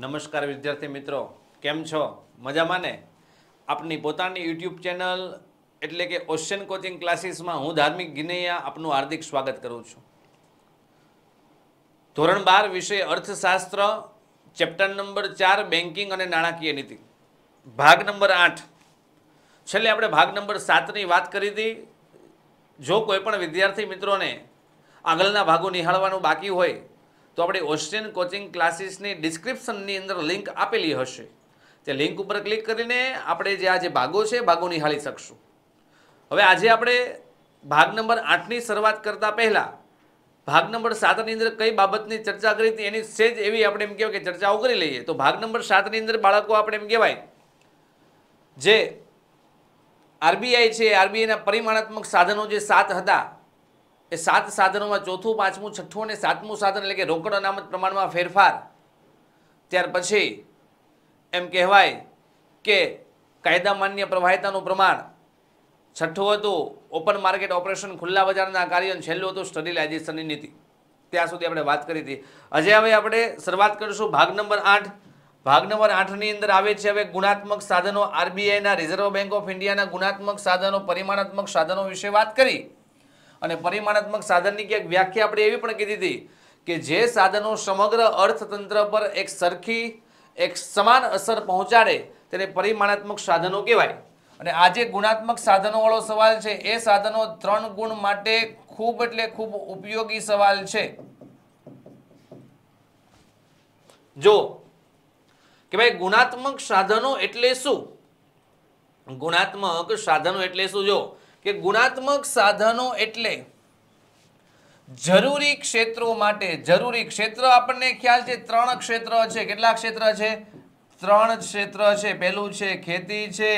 નમસ્કાર વિદ્યાર્થી મિત્રો કેમ છો મજામાં ને આપની પોતાની યુટ્યુબ ચેનલ એટલે કે ઓશિયન કોચિંગ ક્લાસીસમાં હું ધાર્મિક ગિનૈયા આપનું હાર્દિક સ્વાગત કરું છું ધોરણ બાર વિષય અર્થશાસ્ત્ર ચેપ્ટર નંબર ચાર બેન્કિંગ અને નાણાકીય નીતિ ભાગ નંબર આઠ છેલ્લે આપણે ભાગ નંબર સાતની વાત કરી હતી જો કોઈપણ વિદ્યાર્થી મિત્રોને આગળના ભાગો નિહાળવાનું બાકી હોય તો આપણે ઓસ્ટ્રિયન કોચિંગ ક્લાસીસની ડિસ્ક્રિપ્શનની અંદર લિંક આપેલી હશે તે લિંક ઉપર ક્લિક કરીને આપણે જે આ જે ભાગો છે ભાગો નિહાળી શકશું હવે આજે આપણે ભાગ નંબર આઠની શરૂઆત કરતાં પહેલાં ભાગ નંબર સાતની અંદર કઈ બાબતની ચર્ચા કરી હતી એની સેજ એવી આપણે એમ કહેવાય કે ચર્ચાઓ કરી લઈએ તો ભાગ નંબર સાતની અંદર બાળકો આપણે એમ કહેવાય જે આરબીઆઈ છે આરબીઆઈના પરિમાણાત્મક સાધનો જે સાત હતા એ સાત સાધનોમાં ચોથું પાંચમું છઠ્ઠું અને સાતમું સાધન એટલે કે રોકડ અનામત પ્રમાણમાં ફેરફાર ત્યાર પછી એમ કહેવાય કે કાયદા માન્ય પ્રવાહિતાનું પ્રમાણ છઠ્ઠું હતું ઓપન માર્કેટ ઓપરેશન ખુલ્લા બજારના કાર્ય અને છેલ્લું હતું સ્ટરીલાઇઝેશનની નીતિ ત્યાં સુધી આપણે વાત કરી હતી હજી હવે આપણે શરૂઆત કરીશું ભાગ નંબર આઠ ભાગ નંબર આઠની અંદર આવે છે હવે ગુણાત્મક સાધનો આરબીઆઈના રિઝર્વ બેંક ઓફ ઇન્ડિયાના ગુણાત્મક સાધનો પરિમાણાત્મક સાધનો વિશે વાત કરી અને પરિમાણાત્મક સાધનની એક વ્યાખ્યા આપણે એવી પણ કીધી હતી કે જે સાધનો સમગ્ર અર્થતંત્ર પર એક સરખી એક સમાન અસર પહોંચાડે તેને પરિમાણાત્મક સાધનો કહેવાય અને આ જે ગુણાત્મક સાધનોવાળો સવાલ છે એ સાધનો ત્રણ ગુણ માટે ખૂબ એટલે ખૂબ ઉપયોગી સવાલ છે જો કે ભાઈ ગુણાત્મક સાધનો એટલે શું ગુણાત્મક સાધનો એટલે શું જો કે ગુણાત્મક સાધનો એટલે જરૂરી ક્ષેત્રો માટે જરૂરી ક્ષેત્ર આપણને ખ્યાલ છે ત્રણ ક્ષેત્ર છે કેટલા ક્ષેત્ર છે ત્રણ ક્ષેત્ર છે પેલું છે ખેતી છે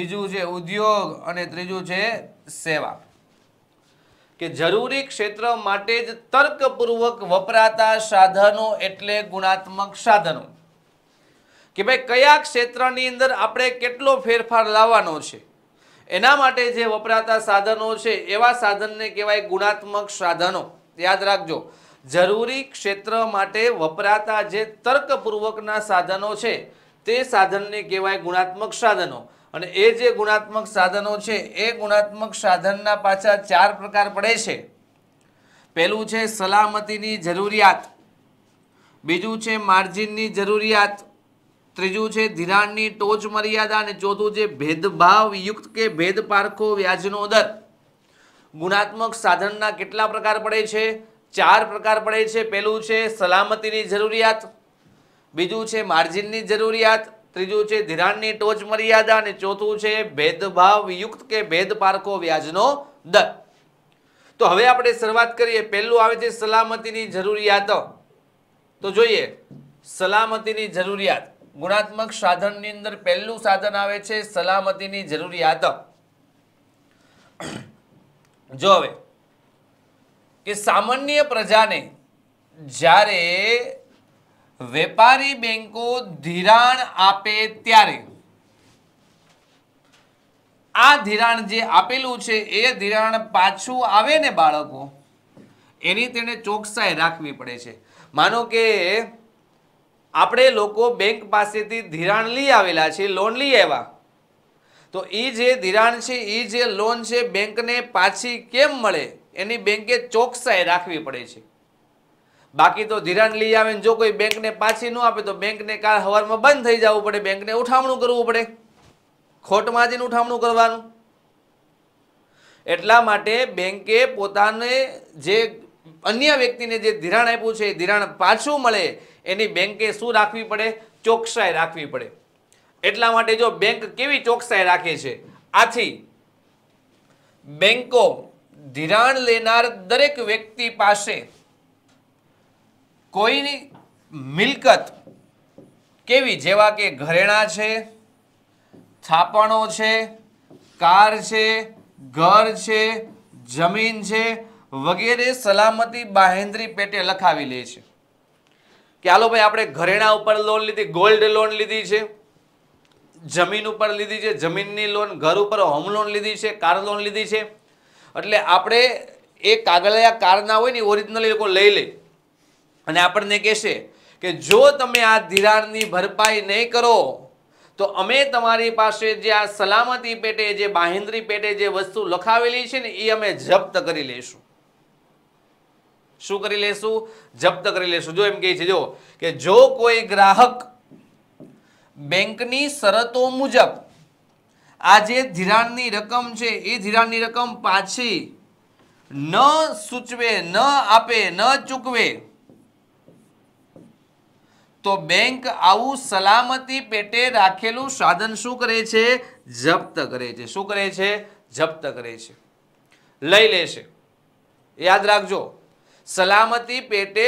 બીજું છે ઉદ્યોગ અને ત્રીજું છે સેવા કે જરૂરી ક્ષેત્ર માટે જ તર્કપૂર્વક વપરાતા સાધનો એટલે ગુણાત્મક સાધનો કે ભાઈ કયા ક્ષેત્રની અંદર આપણે કેટલો ફેરફાર લાવવાનો છે એના માટે જે વપરાતા સાધનો છે એવા સાધનને કહેવાય ગુણાત્મક સાધનો યાદ રાખજો જરૂરી ક્ષેત્ર માટે વપરાતા જે તર્કપૂર્વકના સાધનો છે તે સાધનને કહેવાય ગુણાત્મક સાધનો અને એ જે ગુણાત્મક સાધનો છે એ ગુણાત્મક સાધનના પાછા ચાર પ્રકાર પડે છે પહેલું છે સલામતીની જરૂરિયાત બીજું છે માર્જિનની જરૂરિયાત ત્રીજું છે ધિરાણની ટોચ મર્યાદા અને ચોથું છે ભેદભાવ યુક્ત કે ભેદ પારખો વ્યાજનો દર ગુણાત્મક સાધનના કેટલા પ્રકાર પડે છે ચાર પ્રકાર પડે છે પહેલું છે સલામતીની જરૂરિયાત બીજું છે માર્જિનની જરૂરિયાત ત્રીજું છે ધિરાણની ટોચ મર્યાદા અને ચોથું છે ભેદભાવ યુક્ત કે ભેદ પારખો વ્યાજનો દર તો હવે આપણે શરૂઆત કરીએ પહેલું આવે છે સલામતીની જરૂરિયાત તો જોઈએ સલામતીની જરૂરિયાત ગુણાત્મક સાધનની અંદર પહેલું સાધન આવે છે સલામતીની જરૂરિયાત જો હવે કે સામાન્ય પ્રજાને જ્યારે વેપારી બેંકો ધિરાણ આપે ત્યારે આ ધિરાણ જે આપેલું છે એ ધિરાણ પાછું આવે ને બાળકો એની તેને ચોકસાઈ રાખવી પડે છે માનો કે આપણે લોકો બેંક પાસેથી ધિરાણ લઈ આવેલા છે લોન લઈ આવ્યા તો એ જે ધિરાણ છે એ જે લોન છે બેંકને પાછી કેમ મળે એની બેંકે ચોકસાઈ રાખવી પડે છે બાકી તો ધિરાણ લઈ આવે જો કોઈ બેંકને પાછી ન આપે તો બેંકને કાલ હવારમાં બંધ થઈ જવું પડે બેંકને ઉઠામણું કરવું પડે ખોટમાં જઈને ઉઠામણું કરવાનું એટલા માટે બેંકે પોતાને જે અન્ય વ્યક્તિને જે ધિરાણ આપ્યું છે એ ધિરાણ પાછું મળે એની બેંકે શું રાખવી પડે ચોકસાઈ રાખવી પડે એટલા માટે જો બેંક કેવી ચોકસાઈ રાખે છે આથી બેંકો ધિરાણ લેનાર દરેક વ્યક્તિ પાસે કોઈની મિલકત કેવી જેવા કે ઘરેણા છે થાપણો છે કાર છે ઘર છે જમીન છે વગેરે સલામતી બાહેન્દ્રી પેટે લખાવી લે છે કે હાલો ભાઈ આપણે ઘરેણા ઉપર લોન લીધી ગોલ્ડ લોન લીધી છે જમીન ઉપર લીધી છે જમીનની લોન ઘર ઉપર હોમ લોન લીધી છે કાર લોન લીધી છે એટલે આપણે એ કાગળિયા કારના હોય ને ઓરિજિનલ એ લોકો લઈ લે અને આપણને કહેશે કે જો તમે આ ધિરાણની ભરપાઈ નહીં કરો તો અમે તમારી પાસે જે આ સલામતી પેટે જે બાહેન્દ્રી પેટે જે વસ્તુ લખાવેલી છે ને એ અમે જપ્ત કરી લઈશું શું કરી લેશું જપ્ત કરી લેશું જો એમ કહે છે જો કે જો કોઈ ગ્રાહક બેંકની શરતો મુજબ આ જે ધિરાણની રકમ છે એ ધિરાણની રકમ પાછી ન સૂચવે ન આપે ન ચૂકવે તો બેંક આવું સલામતી પેટે રાખેલું સાધન શું કરે છે જપ્ત કરે છે શું કરે છે જપ્ત કરે છે લઈ લેશે યાદ રાખજો સલામતી પેટે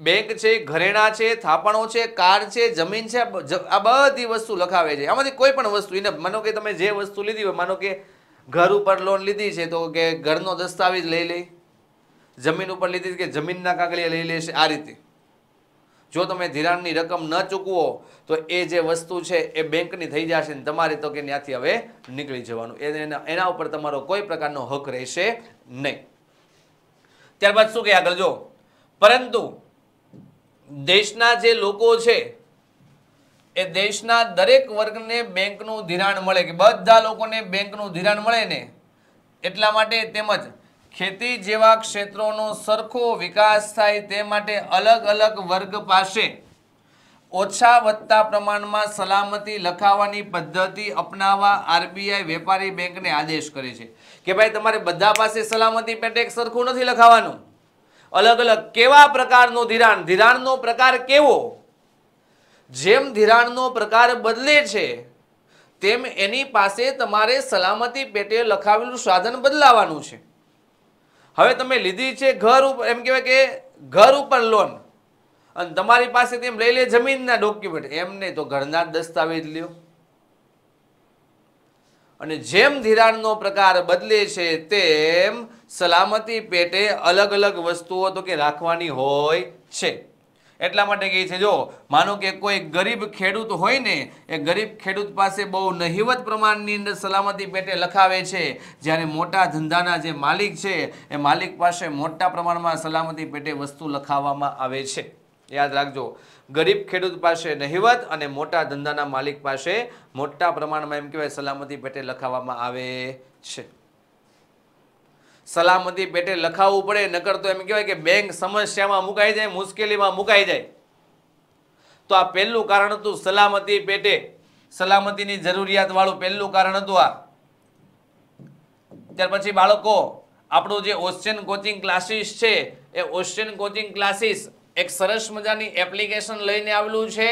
બેંક છે ઘરેણા છે થાપણો છે કાર છે જમીન છે આ બધી વસ્તુ લખાવે છે આમાંથી કોઈ પણ વસ્તુ એને માનો કે તમે જે વસ્તુ લીધી હોય માનો કે ઘર ઉપર લોન લીધી છે તો કે ઘરનો દસ્તાવેજ લઈ લે જમીન ઉપર લીધી કે જમીનના કાગળિયા લઈ લેશે આ રીતે જો તમે ધિરાણની રકમ ન ચૂકવો તો એ જે વસ્તુ છે એ બેંકની થઈ જશે ને તમારે તો કે ત્યાંથી હવે નીકળી જવાનું એના ઉપર તમારો કોઈ પ્રકારનો હક રહેશે નહીં ત્યારબાદ શું કહે આગળ જો પરંતુ દેશના જે લોકો છે એ દેશના દરેક વર્ગને બેંકનું ધિરાણ મળે કે બધા લોકોને બેંકનું ધિરાણ મળે ને એટલા માટે તેમજ ખેતી જેવા ક્ષેત્રોનો સરખો વિકાસ થાય તે માટે અલગ અલગ વર્ગ પાસે ઓછા વધતા પ્રમાણમાં સલામતી લખાવાની પદ્ધતિ અપનાવવા આરબીઆઈ વેપારી બેંકને આદેશ કરે છે કે ભાઈ તમારે બધા પાસે સલામતી પેટેક સરખું નથી લખાવવાનું અલગ અલગ કેવા પ્રકારનું ધિરાણ ધિરાણનો પ્રકાર કેવો જેમ ધિરાણનો પ્રકાર બદલે છે તેમ એની પાસે તમારે સલામતી પેટે લખાવેલું સાધન બદલાવાનું છે હવે તમે લીધી છે ઘર ઉપર એમ કહેવાય કે ઘર ઉપર લોન અને તમારી પાસે તેમ લઈ લે જમીનના ડોક્યુમેન્ટ એમને તો ઘરના દસ્તાવેજ લ્યો અને જેમ ધિરાણનો પ્રકાર બદલે છે તેમ સલામતી પેટે અલગ અલગ વસ્તુઓ તો કે રાખવાની હોય છે એટલા માટે કહે છે જો માનો કે કોઈ ગરીબ ખેડૂત હોય ને એ ગરીબ ખેડૂત પાસે બહુ નહિવત પ્રમાણની અંદર સલામતી પેટે લખાવે છે જ્યારે મોટા ધંધાના જે માલિક છે એ માલિક પાસે મોટા પ્રમાણમાં સલામતી પેટે વસ્તુ લખાવવામાં આવે છે યાદ રાખજો ગરીબ ખેડૂત પાસે નહિવત અને મોટા ધંધાના માલિક પાસે મોટા પ્રમાણમાં એમ કહેવાય સલામતી પેટે લખાવવામાં આવે છે સલામતી પેટે લખાવવું પડે નકર તો એમ કહેવાય કે બેંક સમસ્યામાં મુકાઈ જાય મુશ્કેલીમાં મુકાઈ જાય તો આ પહેલું કારણ હતું સલામતી પેટે સલામતીની જરૂરિયાત વાળું પહેલું કારણ હતું આ ત્યાર પછી બાળકો આપણું જે ઓશિયન કોચિંગ ક્લાસીસ છે એ ઓશિયન કોચિંગ ક્લાસીસ એક સરસ મજાની એપ્લિકેશન લઈને આવેલું છે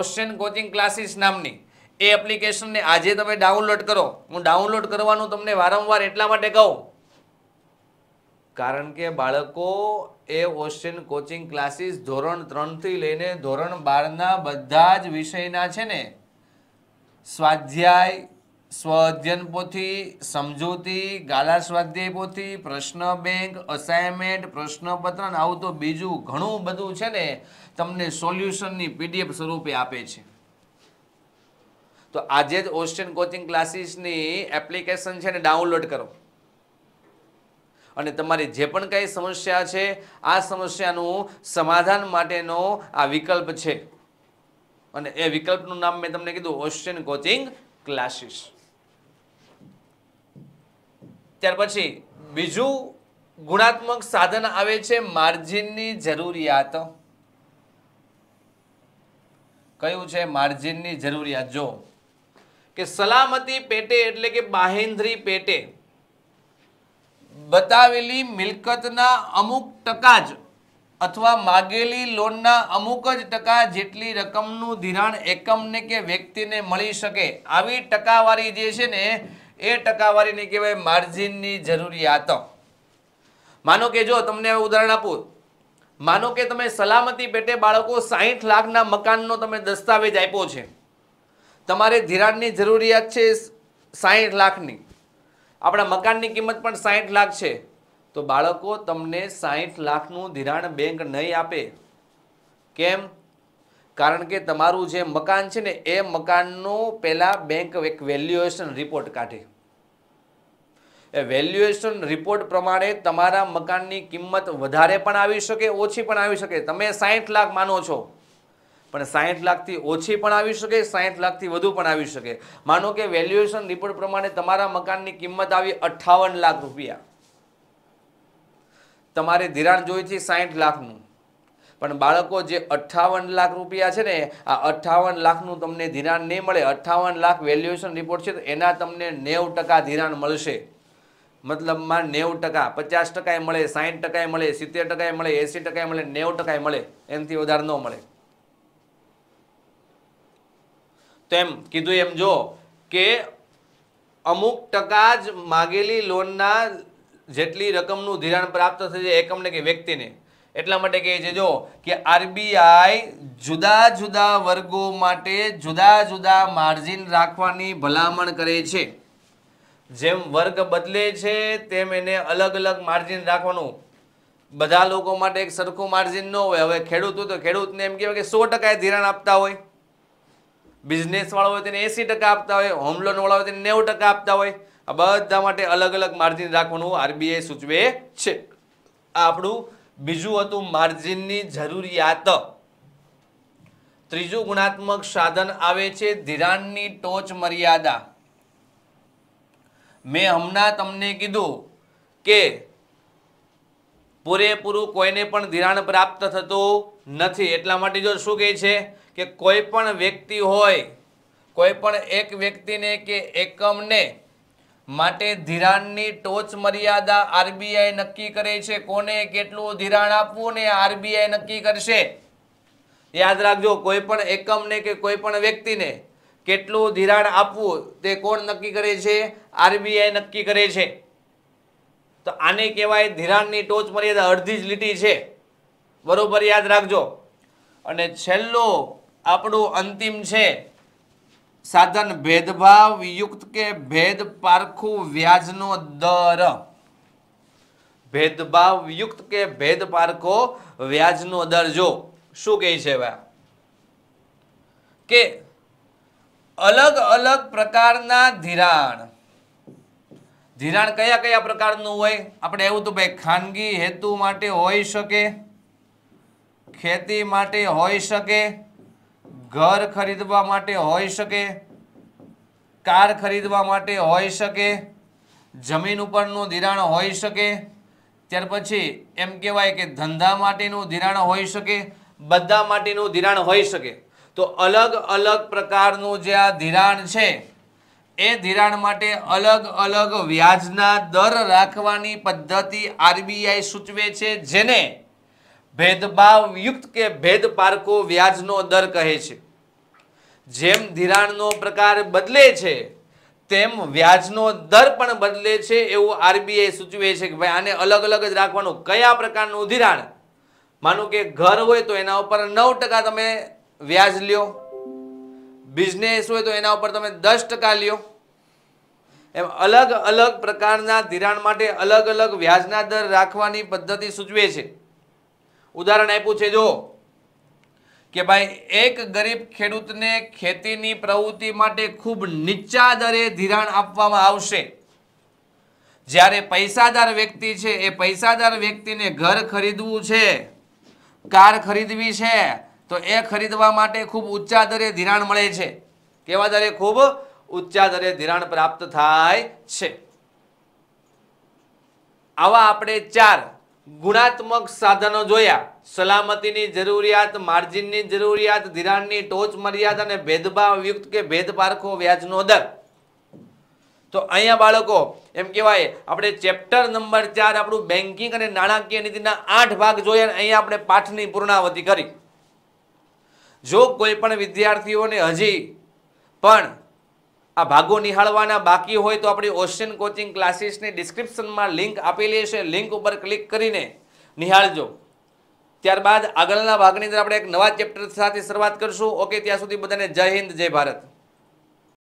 ઓશિયન કોચિંગ ક્લાસીસ નામની એ એપ્લિકેશનને આજે તમે ડાઉનલોડ કરો હું ડાઉનલોડ કરવાનું તમને વારંવાર એટલા માટે કહું કારણ કે બાળકો એ ઓશિયન કોચિંગ ક્લાસીસ ધોરણ ત્રણથી લઈને ધોરણ બારના બધા જ વિષયના છે ને સ્વાધ્યાય સ્વઅધ્યયન પોથી સમજૂતી ગાલા સ્વાધ્યાય પોથી પ્રશ્ન બેંક અસાઇનમેન્ટ પ્રશ્નપત્ર અને આવું તો બીજું ઘણું બધું છે ને તમને સોલ્યુશનની પીડીએફ સ્વરૂપે આપે છે તો આજે જ ઓસ્ટિન કોચિંગ ક્લાસીસની એપ્લિકેશન છે ને ડાઉનલોડ કરો અને તમારી જે પણ કઈ સમસ્યા છે આ સમસ્યાનું સમાધાન માટેનો આ વિકલ્પ છે અને એ વિકલ્પનું નામ મેં તમને કીધું ઓસ્ટિયન કોચિંગ ક્લાસીસ ત્યાર પછી બીજું ગુણાત્મક સાધન આવે છે માર્જિનની જરૂરિયાત કયું છે માર્જિનની જરૂરિયાત જો કે સલામતી પેટે એટલે કે બાહેન્દ્રી પેટે બતાવેલી મિલકતના અમુક ટકા જ અથવા માગેલી લોનના અમુક જ ટકા જેટલી રકમનું ધિરાણ એકમને કે વ્યક્તિને મળી શકે આવી ટકાવારી જે છે ને એ ટકાવારીને કહેવાય માર્જિનની જરૂરિયાત માનો કે જો તમને ઉદાહરણ આપું માનો કે તમે સલામતી પેટે બાળકો સાહીઠ લાખના મકાનનો તમે દસ્તાવેજ આપ્યો છે તમારે ધિરાણની જરૂરિયાત છે સાહીઠ લાખની આપણા મકાનની કિંમત પણ સાહીઠ લાખ છે તો બાળકો તમને સાહીઠ લાખનું ધિરાણ બેંક નહીં આપે કેમ કારણ કે તમારું જે મકાન છે ને એ મકાનનું પહેલાં બેંક એક વેલ્યુએશન રિપોર્ટ કાઢે એ વેલ્યુએશન રિપોર્ટ પ્રમાણે તમારા મકાનની કિંમત વધારે પણ આવી શકે ઓછી પણ આવી શકે તમે સાહીઠ લાખ માનો છો પણ સાહીઠ લાખથી ઓછી પણ આવી શકે સાહીઠ લાખથી વધુ પણ આવી શકે માનો કે વેલ્યુએશન રિપોર્ટ પ્રમાણે તમારા મકાનની કિંમત આવી અઠ્ઠાવન લાખ રૂપિયા તમારે ધિરાણ જોઈએ છે સાહીઠ લાખનું પણ બાળકો જે અઠ્ઠાવન લાખ રૂપિયા છે ને આ અઠ્ઠાવન લાખનું તમને ધિરાણ નહીં મળે અઠ્ઠાવન લાખ વેલ્યુએશન રિપોર્ટ છે તો એના તમને નેવ ટકા ધિરાણ મળશે મતલબમાં નેવું ટકા પચાસ ટકાએ મળે સાહીઠ ટકાએ મળે સિત્તેર ટકાએ મળે એંસી ટકાએ મળે નેવું ટકાએ મળે એનાથી વધારે ન મળે તો એમ કીધું એમ જો કે અમુક ટકા જ માગેલી લોનના જેટલી રકમનું ધિરાણ પ્રાપ્ત થશે એકમને કે વ્યક્તિને એટલા માટે કહે છે જો કે આરબીઆઈ જુદા જુદા વર્ગો માટે જુદા જુદા માર્જિન રાખવાની ભલામણ કરે છે જેમ વર્ગ બદલે છે તેમ એને અલગ અલગ માર્જિન રાખવાનું બધા લોકો માટે એક સરખું માર્જિન ન હોય હવે ખેડૂત તો ખેડૂતને એમ કહેવાય કે સો ટકા ધિરાણ આપતા હોય બિઝનેસવાળો હોય તેને એંસી ટકા આપતા હોય હોમ લોનવાળો હોય તેને નેવું ટકા આપતા હોય આ બધા માટે અલગ અલગ માર્જિન રાખવાનું આરબીઆઈ સૂચવે છે આ આપણું બીજું હતું માર્જિનની જરૂરિયાત ત્રીજું ગુણાત્મક સાધન આવે છે ધિરાણની ટોચ મર્યાદા મેં હમણાં તમને કીધું કે પૂરેપૂરું કોઈને પણ ધિરાણ પ્રાપ્ત થતું નથી એટલા માટે જો શું કહે છે કે કોઈ પણ વ્યક્તિ હોય કોઈ પણ એક વ્યક્તિને કે એકમને માટે ધિરાણની ટોચ મર્યાદા આરબીઆઈ નક્કી કરે છે કોને કેટલું ધિરાણ આપવું ને આરબીઆઈ નક્કી કરશે યાદ રાખજો કોઈ પણ એકમને કે કોઈ પણ વ્યક્તિને કેટલું ધિરાણ આપવું તે કોણ નક્કી કરે છે આરબીઆઈ નક્કી કરે છે તો આને કહેવાય ધિરાણની ટોચ મર્યાદા અડધી જ લીટી છે બરાબર યાદ રાખજો અને છેલ્લું આપણું અંતિમ છે સાધન ભેદભાવ યુક્ત કે ભેદ પારખું વ્યાજનો દર ભેદભાવ યુક્ત કે ભેદ પારખો વ્યાજનો દર જો શું કહે છે ભાઈ કે અલગ અલગ પ્રકારના ધિરાણ ધિરાણ કયા કયા પ્રકારનું હોય આપણે એવું તો ભાઈ ખાનગી હેતુ માટે હોઈ શકે ખેતી માટે હોઈ શકે ઘર ખરીદવા માટે હોઈ શકે કાર ખરીદવા માટે હોઈ શકે જમીન ઉપરનું ધિરાણ હોઈ શકે ત્યાર પછી એમ કહેવાય કે ધંધા માટેનું ધિરાણ હોઈ શકે બધા માટેનું ધિરાણ હોઈ શકે તો અલગ અલગ પ્રકારનું જે આ ધિરાણ છે એ ધિરાણ માટે અલગ અલગ વ્યાજના દર રાખવાની પદ્ધતિ આરબીઆઈ સૂચવે છે જેને ભેદભાવયુક્ત કે ભેદ પારકો વ્યાજનો દર કહે છે જેમ ધિરાણનો પ્રકાર બદલે છે તેમ વ્યાજનો દર પણ બદલે છે એવું આરબીઆઈ સૂચવે છે કે ભાઈ આને અલગ અલગ જ રાખવાનું કયા પ્રકારનું ધિરાણ માનો કે ઘર હોય તો એના ઉપર નવ તમે વ્યાજ લ્યો બિઝનેસ હોય તો એના ઉપર તમે દસ લ્યો એમ અલગ અલગ પ્રકારના ધિરાણ માટે અલગ અલગ વ્યાજના દર રાખવાની પદ્ધતિ સૂચવે છે ઉદાહરણ આપ્યું છે જો કે ભાઈ એક ગરીબ ખેડૂતને ખેતીની પ્રવૃત્તિ માટે ખૂબ નીચા દરે ધિરાણ આપવામાં આવશે જ્યારે પૈસાદાર વ્યક્તિ છે એ પૈસાદાર વ્યક્તિને ઘર ખરીદવું છે કાર ખરીદવી છે તો એ ખરીદવા માટે ખૂબ ઊંચા દરે ધિરાણ મળે છે કેવા દરે ખૂબ ઊંચા દરે ધિરાણ પ્રાપ્ત થાય છે આવા આપણે ચાર ગુણાત્મક સાધનો જોયા સલામતીની જરૂરિયાત માર્જિનની જરૂરિયાત ધિરાણની ટોચ મર્યાદા અને ભેદભાવયુક્ત કે ભેદપારખો વ્યાજનો દર તો અહીંયા બાળકો એમ કહેવાય આપણે ચેપ્ટર નંબર ચાર આપણું બેન્કિંગ અને નાણાકીય નીતિના આઠ ભાગ જોઈએ અને અહીંયા આપણે પાઠની પૂર્ણાવતી કરી જો કોઈ પણ વિદ્યાર્થીઓને હજી પણ આ ભાગો નિહાળવાના બાકી હોય તો આપણી ઓશિયન કોચિંગ ક્લાસીસની ડિસ્ક્રિપ્શનમાં લિંક આપેલી છે લિંક ઉપર ક્લિક કરીને નિહાળજો ત્યારબાદ આગળના ભાગની અંદર આપણે એક નવા ચેપ્ટર સાથે શરૂઆત કરશું ઓકે ત્યાં સુધી બધાને જય હિન્દ જય ભારત